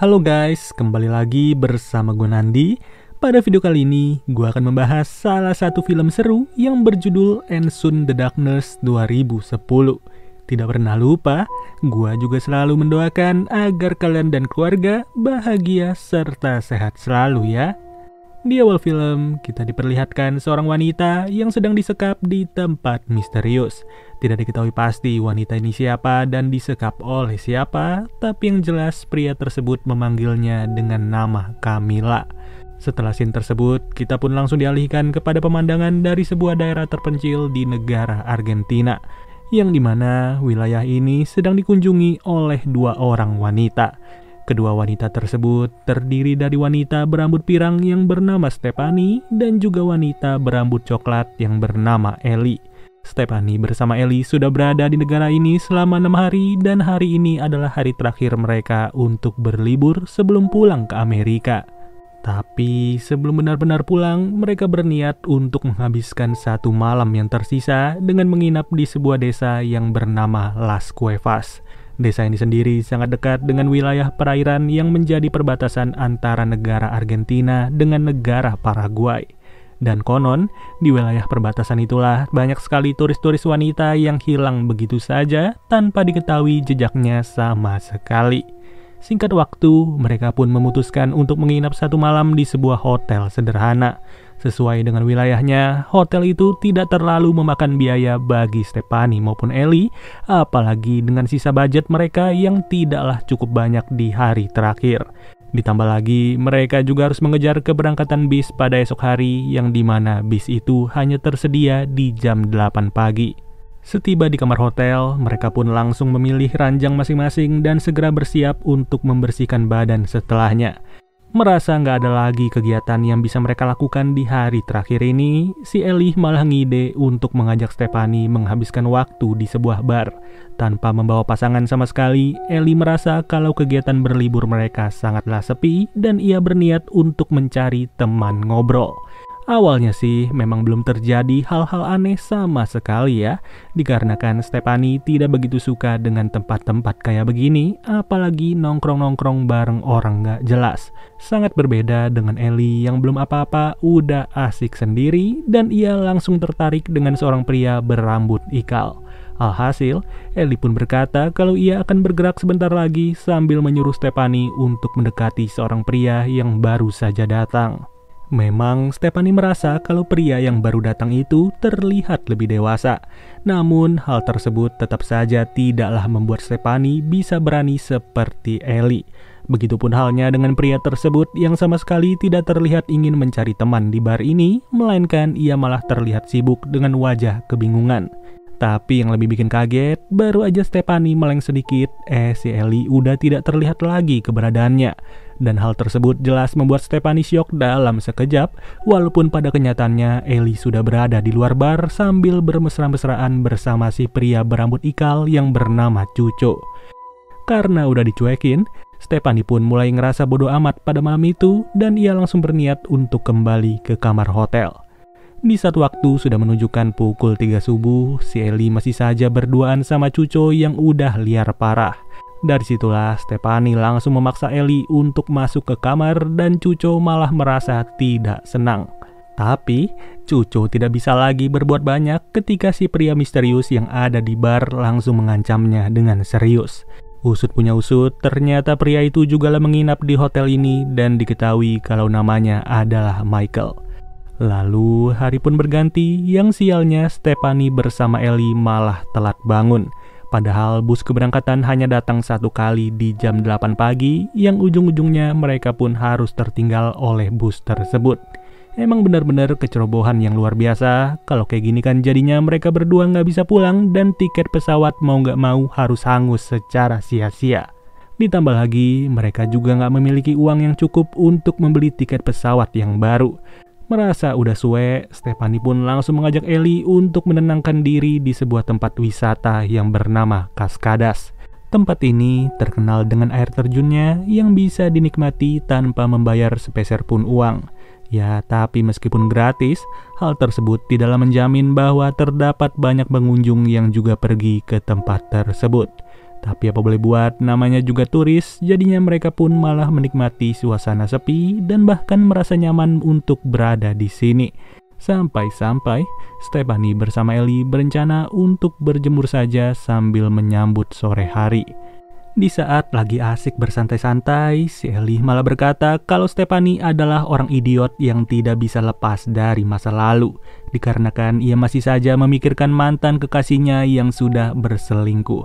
Halo guys, kembali lagi bersama gue Nandi. Pada video kali ini, gue akan membahas salah satu film seru yang berjudul Soon The Darkness 2010. Tidak pernah lupa, gue juga selalu mendoakan agar kalian dan keluarga bahagia serta sehat selalu ya. Di awal film, kita diperlihatkan seorang wanita yang sedang disekap di tempat misterius. Tidak diketahui pasti wanita ini siapa dan disekap oleh siapa, tapi yang jelas pria tersebut memanggilnya dengan nama Camilla. Setelah scene tersebut, kita pun langsung dialihkan kepada pemandangan dari sebuah daerah terpencil di negara Argentina, yang dimana wilayah ini sedang dikunjungi oleh dua orang wanita. Kedua wanita tersebut terdiri dari wanita berambut pirang yang bernama Stephanie dan juga wanita berambut coklat yang bernama Ellie. Stephanie bersama Ellie sudah berada di negara ini selama enam hari dan hari ini adalah hari terakhir mereka untuk berlibur sebelum pulang ke Amerika. Tapi sebelum benar-benar pulang, mereka berniat untuk menghabiskan satu malam yang tersisa dengan menginap di sebuah desa yang bernama Las Cuevas. Desa ini sendiri sangat dekat dengan wilayah perairan yang menjadi perbatasan antara negara Argentina dengan negara Paraguay. Dan konon, di wilayah perbatasan itulah banyak sekali turis-turis wanita yang hilang begitu saja tanpa diketahui jejaknya sama sekali. Singkat waktu, mereka pun memutuskan untuk menginap satu malam di sebuah hotel sederhana. Sesuai dengan wilayahnya, hotel itu tidak terlalu memakan biaya bagi Stefani maupun Eli, apalagi dengan sisa budget mereka yang tidaklah cukup banyak di hari terakhir. Ditambah lagi, mereka juga harus mengejar keberangkatan bis pada esok hari yang dimana bis itu hanya tersedia di jam 8 pagi. Setiba di kamar hotel, mereka pun langsung memilih ranjang masing-masing dan segera bersiap untuk membersihkan badan setelahnya. Merasa nggak ada lagi kegiatan yang bisa mereka lakukan di hari terakhir ini, si Ellie malah ngide untuk mengajak Stephanie menghabiskan waktu di sebuah bar. Tanpa membawa pasangan sama sekali, Ellie merasa kalau kegiatan berlibur mereka sangatlah sepi dan ia berniat untuk mencari teman ngobrol. Awalnya sih memang belum terjadi hal-hal aneh sama sekali ya, dikarenakan Stephanie tidak begitu suka dengan tempat-tempat kayak begini, apalagi nongkrong-nongkrong bareng orang gak jelas. Sangat berbeda dengan Ellie yang belum apa-apa udah asik sendiri dan ia langsung tertarik dengan seorang pria berambut ikal. Alhasil, Ellie pun berkata kalau ia akan bergerak sebentar lagi sambil menyuruh Stephanie untuk mendekati seorang pria yang baru saja datang. Memang Stephanie merasa kalau pria yang baru datang itu terlihat lebih dewasa. Namun hal tersebut tetap saja tidaklah membuat Stephanie bisa berani seperti Ellie. Begitupun halnya dengan pria tersebut yang sama sekali tidak terlihat ingin mencari teman di bar ini, melainkan ia malah terlihat sibuk dengan wajah kebingungan. Tapi yang lebih bikin kaget, baru aja Stephanie meleng sedikit, eh si Ellie udah tidak terlihat lagi keberadaannya. Dan hal tersebut jelas membuat Stephanie syok dalam sekejap, walaupun pada kenyataannya Ellie sudah berada di luar bar sambil bermesra-mesraan bersama si pria berambut ikal yang bernama Cucu. Karena udah dicuekin, Stephanie pun mulai ngerasa bodoh amat pada malam itu dan ia langsung berniat untuk kembali ke kamar hotel. Di saat waktu sudah menunjukkan pukul 3 subuh, si Ellie masih saja berduaan sama Cuco yang udah liar parah. Dari situlah Stephanie langsung memaksa Eli untuk masuk ke kamar dan Cuco malah merasa tidak senang. Tapi Cuco tidak bisa lagi berbuat banyak ketika si pria misterius yang ada di bar langsung mengancamnya dengan serius. Usut punya usut, ternyata pria itu juga menginap di hotel ini dan diketahui kalau namanya adalah Michael. Lalu hari pun berganti, yang sialnya Stephanie bersama Ellie malah telat bangun. Padahal bus keberangkatan hanya datang satu kali di jam 8 pagi, yang ujung-ujungnya mereka pun harus tertinggal oleh bus tersebut. Emang benar-benar kecerobohan yang luar biasa, kalau kayak gini kan jadinya mereka berdua nggak bisa pulang dan tiket pesawat mau nggak mau harus hangus secara sia-sia. Ditambah lagi, mereka juga nggak memiliki uang yang cukup untuk membeli tiket pesawat yang baru. Merasa udah suwe, Stefani pun langsung mengajak Eli untuk menenangkan diri di sebuah tempat wisata yang bernama Kaskadas. Tempat ini terkenal dengan air terjunnya yang bisa dinikmati tanpa membayar sepeser pun uang. Ya, tapi meskipun gratis, hal tersebut tidaklah menjamin bahwa terdapat banyak pengunjung yang juga pergi ke tempat tersebut. Tapi apa boleh buat, namanya juga turis, jadinya mereka pun malah menikmati suasana sepi dan bahkan merasa nyaman untuk berada di sini. Sampai-sampai, Stephanie bersama Ellie berencana untuk berjemur saja sambil menyambut sore hari. Di saat lagi asik bersantai-santai, si Eli malah berkata kalau Stephanie adalah orang idiot yang tidak bisa lepas dari masa lalu, dikarenakan ia masih saja memikirkan mantan kekasihnya yang sudah berselingkuh.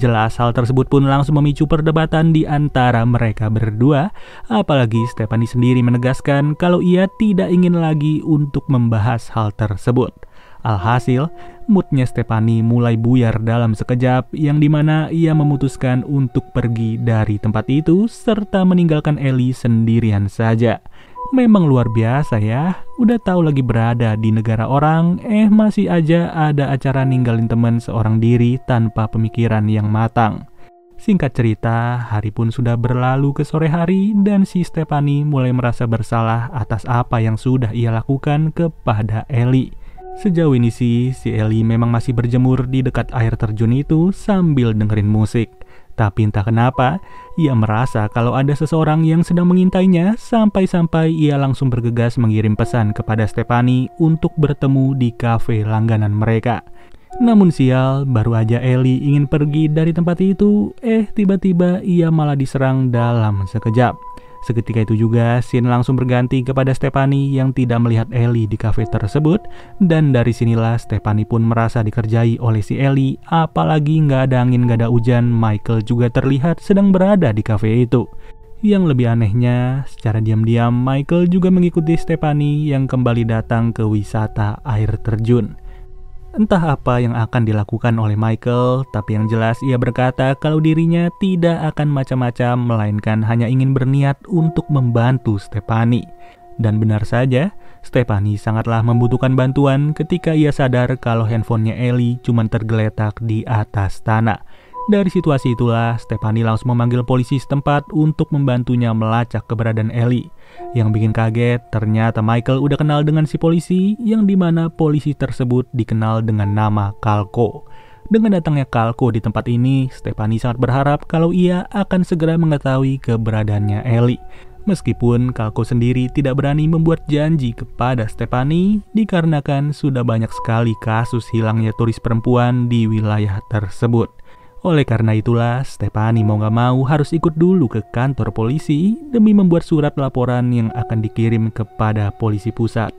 Jelas hal tersebut pun langsung memicu perdebatan di antara mereka berdua, apalagi Stephanie sendiri menegaskan kalau ia tidak ingin lagi untuk membahas hal tersebut. Alhasil, moodnya Stephanie mulai buyar dalam sekejap yang dimana ia memutuskan untuk pergi dari tempat itu serta meninggalkan Ellie sendirian saja. Memang luar biasa ya, udah tahu lagi berada di negara orang, eh masih aja ada acara ninggalin teman seorang diri tanpa pemikiran yang matang. Singkat cerita, hari pun sudah berlalu ke sore hari dan si Stephanie mulai merasa bersalah atas apa yang sudah ia lakukan kepada Ellie. Sejauh ini sih, si Eli memang masih berjemur di dekat air terjun itu sambil dengerin musik. Tapi entah kenapa, ia merasa kalau ada seseorang yang sedang mengintainya sampai-sampai ia langsung bergegas mengirim pesan kepada Stefani untuk bertemu di kafe langganan mereka. Namun sial, baru aja Eli ingin pergi dari tempat itu, eh tiba-tiba ia malah diserang dalam sekejap. Seketika itu juga, scene langsung berganti kepada Stephanie yang tidak melihat Ellie di kafe tersebut, dan dari sinilah Stephanie pun merasa dikerjai oleh si Ellie, apalagi nggak ada angin nggak ada hujan, Michael juga terlihat sedang berada di kafe itu. Yang lebih anehnya, secara diam-diam Michael juga mengikuti Stephanie yang kembali datang ke wisata air terjun. Entah apa yang akan dilakukan oleh Michael, tapi yang jelas ia berkata kalau dirinya tidak akan macam-macam, melainkan hanya ingin berniat untuk membantu Stephanie. Dan benar saja, Stephanie sangatlah membutuhkan bantuan ketika ia sadar kalau handphonenya Ellie cuma tergeletak di atas tanah. Dari situasi itulah, Stefani langsung memanggil polisi setempat untuk membantunya melacak keberadaan Ellie. Yang bikin kaget, ternyata Michael udah kenal dengan si polisi, yang dimana polisi tersebut dikenal dengan nama Kalko. Dengan datangnya Kalko di tempat ini, Stefani sangat berharap kalau ia akan segera mengetahui keberadaannya Ellie. Meskipun Kalko sendiri tidak berani membuat janji kepada Stefani dikarenakan sudah banyak sekali kasus hilangnya turis perempuan di wilayah tersebut. Oleh karena itulah, Stefani mau gak mau harus ikut dulu ke kantor polisi demi membuat surat laporan yang akan dikirim kepada polisi pusat.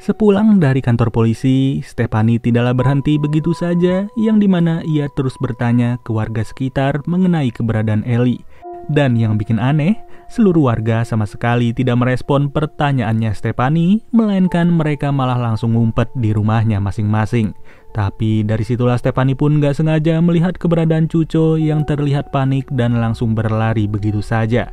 Sepulang dari kantor polisi, Stefani tidaklah berhenti begitu saja yang dimana ia terus bertanya ke warga sekitar mengenai keberadaan Ellie. Dan yang bikin aneh, Seluruh warga sama sekali tidak merespon pertanyaannya Stephanie melainkan mereka malah langsung ngumpet di rumahnya masing-masing. Tapi dari situlah Stephanie pun gak sengaja melihat keberadaan Cuco yang terlihat panik dan langsung berlari begitu saja.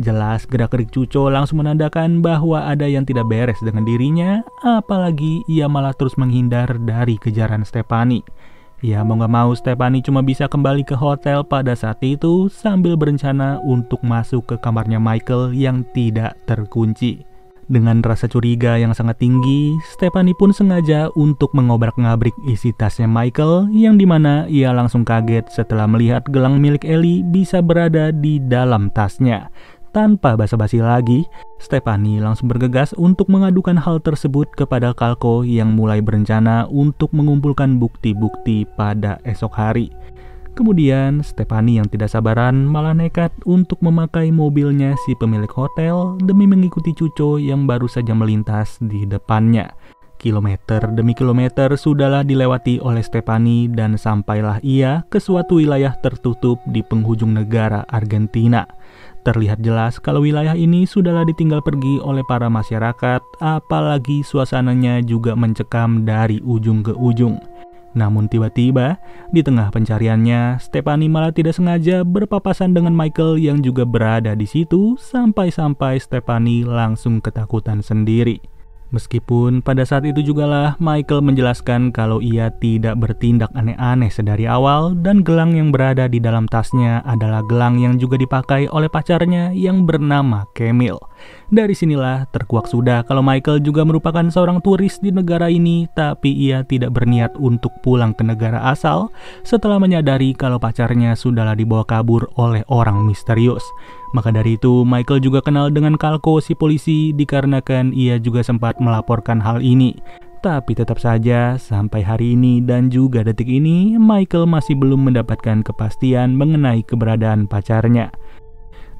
Jelas gerak-gerik Cuco langsung menandakan bahwa ada yang tidak beres dengan dirinya, apalagi ia malah terus menghindar dari kejaran Stephanie. Ya mau gak mau Stephanie cuma bisa kembali ke hotel pada saat itu sambil berencana untuk masuk ke kamarnya Michael yang tidak terkunci. Dengan rasa curiga yang sangat tinggi, Stephanie pun sengaja untuk mengobrak-ngabrik isi tasnya Michael yang dimana ia langsung kaget setelah melihat gelang milik Ellie bisa berada di dalam tasnya. Tanpa basa-basi lagi, Stefani langsung bergegas untuk mengadukan hal tersebut kepada Kalko yang mulai berencana untuk mengumpulkan bukti-bukti pada esok hari. Kemudian, Stefani yang tidak sabaran malah nekat untuk memakai mobilnya si pemilik hotel demi mengikuti Cuco yang baru saja melintas di depannya. Kilometer demi kilometer sudahlah dilewati oleh Stefani dan sampailah ia ke suatu wilayah tertutup di penghujung negara Argentina. Terlihat jelas kalau wilayah ini sudahlah ditinggal pergi oleh para masyarakat, apalagi suasananya juga mencekam dari ujung ke ujung. Namun tiba-tiba, di tengah pencariannya, Stephanie malah tidak sengaja berpapasan dengan Michael yang juga berada di situ, sampai-sampai Stephanie langsung ketakutan sendiri. Meskipun pada saat itu jugalah Michael menjelaskan kalau ia tidak bertindak aneh-aneh sedari awal dan gelang yang berada di dalam tasnya adalah gelang yang juga dipakai oleh pacarnya yang bernama Camille. Dari sinilah terkuak sudah kalau Michael juga merupakan seorang turis di negara ini, tapi ia tidak berniat untuk pulang ke negara asal setelah menyadari kalau pacarnya sudahlah dibawa kabur oleh orang misterius. Maka dari itu, Michael juga kenal dengan Kalko si polisi dikarenakan ia juga sempat melaporkan hal ini. Tapi tetap saja, sampai hari ini dan juga detik ini, Michael masih belum mendapatkan kepastian mengenai keberadaan pacarnya.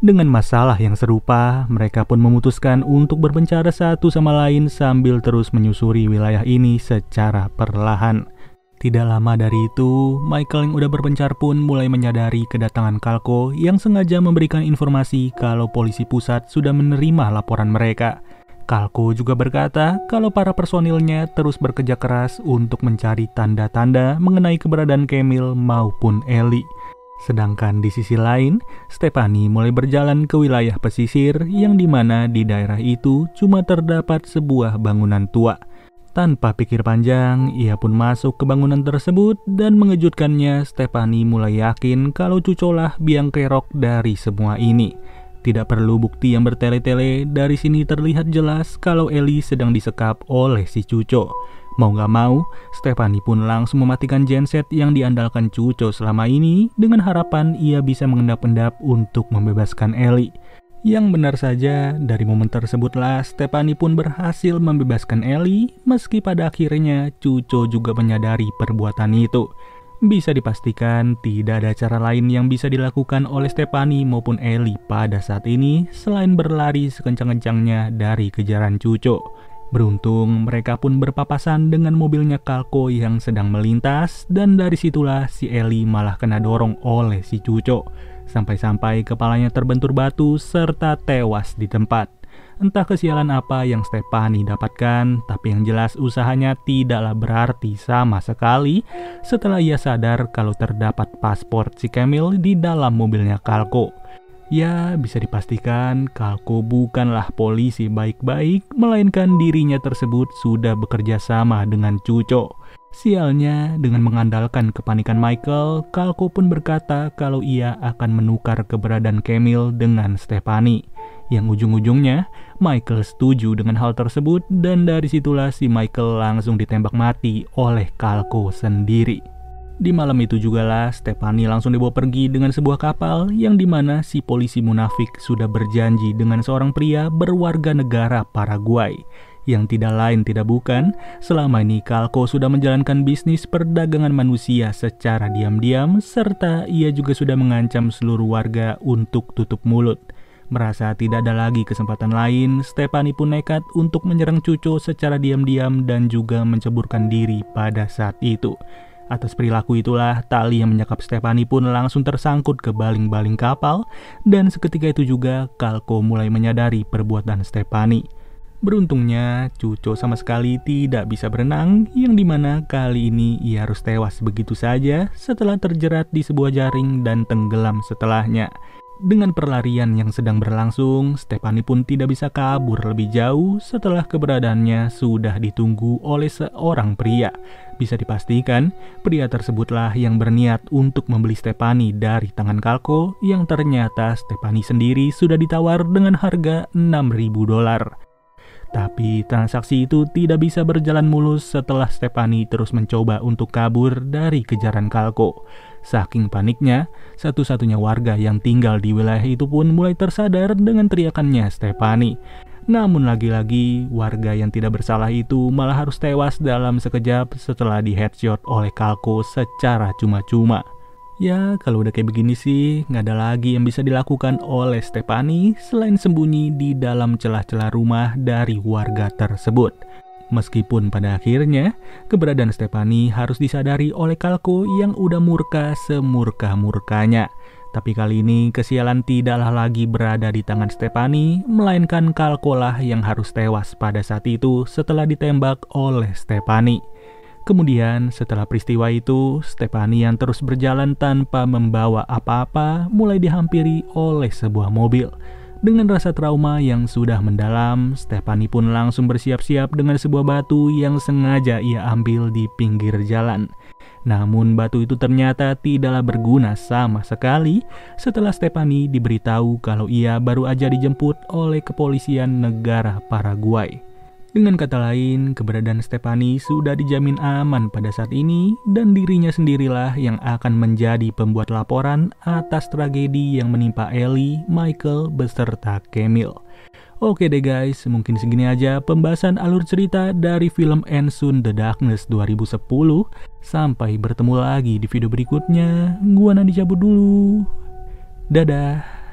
Dengan masalah yang serupa, mereka pun memutuskan untuk berbencara satu sama lain sambil terus menyusuri wilayah ini secara perlahan. Tidak lama dari itu, Michael yang udah berpencar pun mulai menyadari kedatangan Kalko yang sengaja memberikan informasi kalau polisi pusat sudah menerima laporan mereka. Kalko juga berkata kalau para personilnya terus bekerja keras untuk mencari tanda-tanda mengenai keberadaan Kemil maupun Ellie. Sedangkan di sisi lain, Stepani mulai berjalan ke wilayah pesisir yang dimana di daerah itu cuma terdapat sebuah bangunan tua. Tanpa pikir panjang, ia pun masuk ke bangunan tersebut dan mengejutkannya Stepani mulai yakin kalau cucolah biang kerok dari semua ini. Tidak perlu bukti yang bertele-tele, dari sini terlihat jelas kalau Eli sedang disekap oleh si cucu Mau gak mau, Stephanie pun langsung mematikan genset yang diandalkan Cuco selama ini dengan harapan ia bisa mengendap-endap untuk membebaskan Ellie. Yang benar saja, dari momen tersebutlah Stephanie pun berhasil membebaskan Ellie, meski pada akhirnya Cuco juga menyadari perbuatan itu. Bisa dipastikan tidak ada cara lain yang bisa dilakukan oleh Stephanie maupun Ellie pada saat ini selain berlari sekencang-kencangnya dari kejaran Cuco. Beruntung, mereka pun berpapasan dengan mobilnya Kalko yang sedang melintas dan dari situlah si Eli malah kena dorong oleh si Cuco. Sampai-sampai kepalanya terbentur batu serta tewas di tempat. Entah kesialan apa yang Stefani dapatkan, tapi yang jelas usahanya tidaklah berarti sama sekali setelah ia sadar kalau terdapat paspor si Kemil di dalam mobilnya Kalko. Ya, bisa dipastikan Kalko bukanlah polisi baik-baik, melainkan dirinya tersebut sudah bekerja sama dengan Cuco. Sialnya, dengan mengandalkan kepanikan Michael, Kalko pun berkata kalau ia akan menukar keberadaan Kemil dengan Stephanie. Yang ujung-ujungnya, Michael setuju dengan hal tersebut dan dari situlah si Michael langsung ditembak mati oleh Kalko sendiri. Di malam itu juga lah, Stefani langsung dibawa pergi dengan sebuah kapal yang dimana si polisi munafik sudah berjanji dengan seorang pria berwarga negara Paraguay yang tidak lain tidak bukan, selama ini Kalko sudah menjalankan bisnis perdagangan manusia secara diam-diam serta ia juga sudah mengancam seluruh warga untuk tutup mulut. Merasa tidak ada lagi kesempatan lain, Stefani pun nekat untuk menyerang cucu secara diam-diam dan juga menceburkan diri pada saat itu. Atas perilaku itulah, tali yang menyekap Stefani pun langsung tersangkut ke baling-baling kapal, dan seketika itu juga Kalko mulai menyadari perbuatan Stefani. Beruntungnya, Cuco sama sekali tidak bisa berenang, yang dimana kali ini ia harus tewas begitu saja setelah terjerat di sebuah jaring dan tenggelam setelahnya. Dengan perlarian yang sedang berlangsung, Stefani pun tidak bisa kabur lebih jauh setelah keberadaannya sudah ditunggu oleh seorang pria. Bisa dipastikan, pria tersebutlah yang berniat untuk membeli Stefani dari tangan Kalko yang ternyata Stefani sendiri sudah ditawar dengan harga 6.000 dolar. Tapi transaksi itu tidak bisa berjalan mulus setelah Stefani terus mencoba untuk kabur dari kejaran Kalko. Saking paniknya, satu-satunya warga yang tinggal di wilayah itu pun mulai tersadar dengan teriakannya Stefani. Namun lagi-lagi, warga yang tidak bersalah itu malah harus tewas dalam sekejap setelah di headshot oleh Kalko secara cuma-cuma. Ya, kalau udah kayak begini sih, nggak ada lagi yang bisa dilakukan oleh Stefani selain sembunyi di dalam celah-celah rumah dari warga tersebut. Meskipun pada akhirnya, keberadaan Stefani harus disadari oleh Kalko yang udah murka semurka-murkanya. Tapi kali ini kesialan tidaklah lagi berada di tangan Stefani, melainkan Kalkolah yang harus tewas pada saat itu setelah ditembak oleh Stefani. Kemudian setelah peristiwa itu, Stefani yang terus berjalan tanpa membawa apa-apa mulai dihampiri oleh sebuah mobil. Dengan rasa trauma yang sudah mendalam, Stephanie pun langsung bersiap-siap dengan sebuah batu yang sengaja ia ambil di pinggir jalan. Namun batu itu ternyata tidaklah berguna sama sekali setelah Stephanie diberitahu kalau ia baru aja dijemput oleh kepolisian negara Paraguay. Dengan kata lain, keberadaan Stefani sudah dijamin aman pada saat ini dan dirinya sendirilah yang akan menjadi pembuat laporan atas tragedi yang menimpa Ellie, Michael, beserta Kemil. Oke deh guys, mungkin segini aja pembahasan alur cerita dari film Ensoon The Darkness 2010. Sampai bertemu lagi di video berikutnya. Gua nanti cabut dulu. Dadah.